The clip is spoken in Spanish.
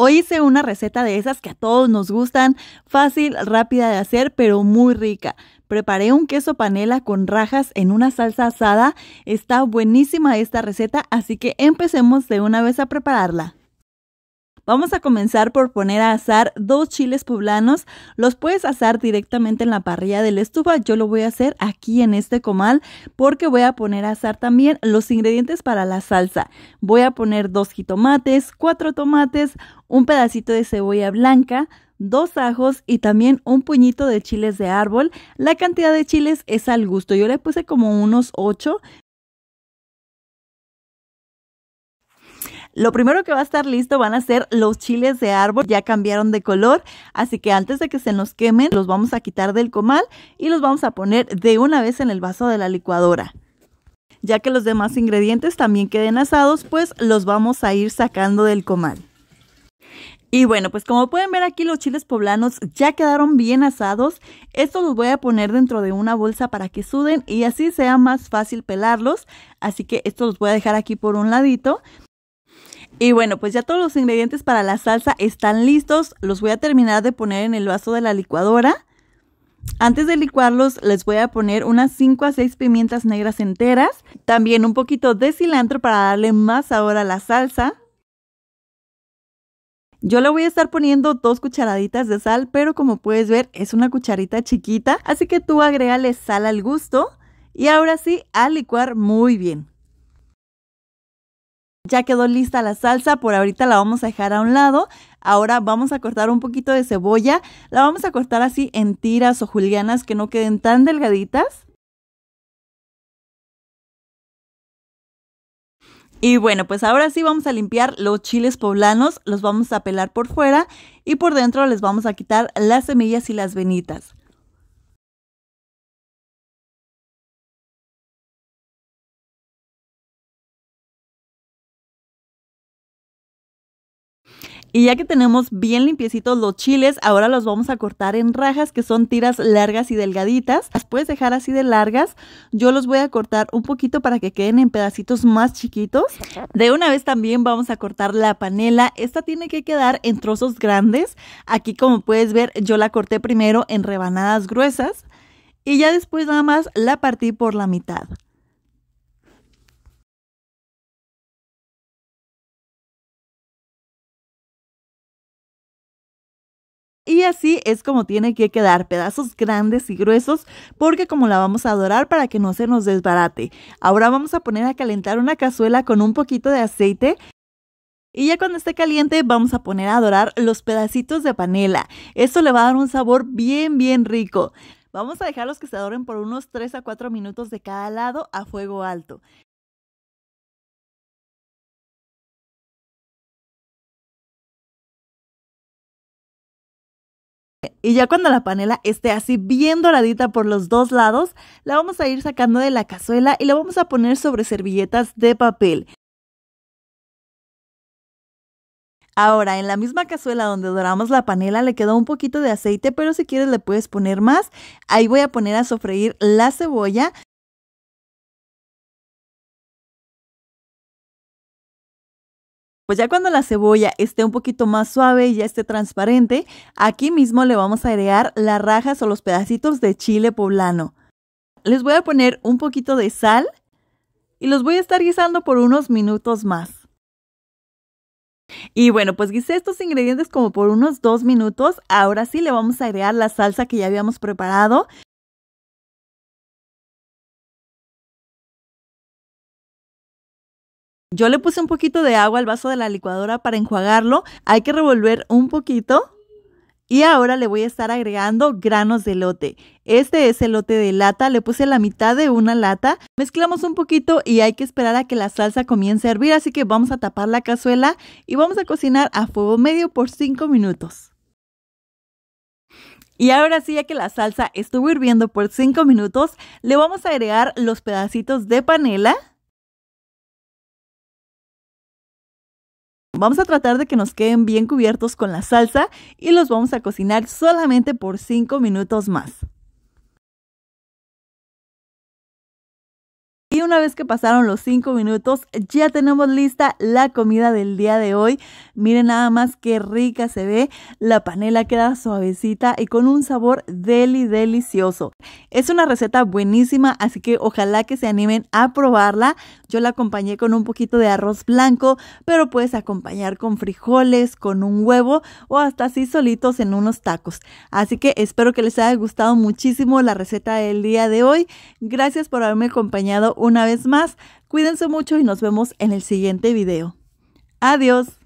Hoy hice una receta de esas que a todos nos gustan, fácil, rápida de hacer, pero muy rica. Preparé un queso panela con rajas en una salsa asada. Está buenísima esta receta, así que empecemos de una vez a prepararla. Vamos a comenzar por poner a asar dos chiles poblanos. Los puedes asar directamente en la parrilla de la estufa. Yo lo voy a hacer aquí en este comal porque voy a poner a asar también los ingredientes para la salsa. Voy a poner dos jitomates, cuatro tomates, un pedacito de cebolla blanca, dos ajos y también un puñito de chiles de árbol. La cantidad de chiles es al gusto. Yo le puse como unos ocho. Lo primero que va a estar listo van a ser los chiles de árbol, ya cambiaron de color, así que antes de que se nos quemen, los vamos a quitar del comal y los vamos a poner de una vez en el vaso de la licuadora. Ya que los demás ingredientes también queden asados, pues los vamos a ir sacando del comal. Y bueno, pues como pueden ver aquí los chiles poblanos ya quedaron bien asados. Estos los voy a poner dentro de una bolsa para que suden y así sea más fácil pelarlos. Así que estos los voy a dejar aquí por un ladito. Y bueno, pues ya todos los ingredientes para la salsa están listos. Los voy a terminar de poner en el vaso de la licuadora. Antes de licuarlos, les voy a poner unas 5 a 6 pimientas negras enteras. También un poquito de cilantro para darle más sabor a la salsa. Yo le voy a estar poniendo dos cucharaditas de sal, pero como puedes ver es una cucharita chiquita, así que tú agrégale sal al gusto y ahora sí a licuar muy bien. Ya quedó lista la salsa, por ahorita la vamos a dejar a un lado. Ahora vamos a cortar un poquito de cebolla, la vamos a cortar así en tiras o julianas que no queden tan delgaditas. Y bueno, pues ahora sí vamos a limpiar los chiles poblanos, los vamos a pelar por fuera y por dentro les vamos a quitar las semillas y las venitas. Y ya que tenemos bien limpiecitos los chiles, ahora los vamos a cortar en rajas que son tiras largas y delgaditas. Las puedes dejar así de largas. Yo los voy a cortar un poquito para que queden en pedacitos más chiquitos. De una vez también vamos a cortar la panela. Esta tiene que quedar en trozos grandes. Aquí como puedes ver yo la corté primero en rebanadas gruesas y ya después nada más la partí por la mitad. Y así es como tiene que quedar, pedazos grandes y gruesos, porque como la vamos a dorar para que no se nos desbarate. Ahora vamos a poner a calentar una cazuela con un poquito de aceite y ya cuando esté caliente vamos a poner a dorar los pedacitos de panela. Esto le va a dar un sabor bien, bien rico. Vamos a dejarlos que se adoren por unos 3 a 4 minutos de cada lado a fuego alto. Y ya cuando la panela esté así bien doradita por los dos lados, la vamos a ir sacando de la cazuela y la vamos a poner sobre servilletas de papel. Ahora, en la misma cazuela donde doramos la panela le quedó un poquito de aceite, pero si quieres le puedes poner más. Ahí voy a poner a sofreír la cebolla. Pues ya cuando la cebolla esté un poquito más suave y ya esté transparente, aquí mismo le vamos a agregar las rajas o los pedacitos de chile poblano. Les voy a poner un poquito de sal y los voy a estar guisando por unos minutos más. Y bueno, pues guisé estos ingredientes como por unos dos minutos. Ahora sí le vamos a agregar la salsa que ya habíamos preparado. Yo le puse un poquito de agua al vaso de la licuadora para enjuagarlo. Hay que revolver un poquito. Y ahora le voy a estar agregando granos de lote. Este es el lote de lata, le puse la mitad de una lata. Mezclamos un poquito y hay que esperar a que la salsa comience a hervir, así que vamos a tapar la cazuela y vamos a cocinar a fuego medio por 5 minutos. Y ahora sí, ya que la salsa estuvo hirviendo por 5 minutos, le vamos a agregar los pedacitos de panela. Vamos a tratar de que nos queden bien cubiertos con la salsa y los vamos a cocinar solamente por 5 minutos más. Y una vez que pasaron los 5 minutos, ya tenemos lista la comida del día de hoy. Miren nada más qué rica se ve. La panela queda suavecita y con un sabor deli delicioso. Es una receta buenísima, así que ojalá que se animen a probarla. Yo la acompañé con un poquito de arroz blanco, pero puedes acompañar con frijoles, con un huevo o hasta así solitos en unos tacos. Así que espero que les haya gustado muchísimo la receta del día de hoy. Gracias por haberme acompañado una vez más. Cuídense mucho y nos vemos en el siguiente video. Adiós.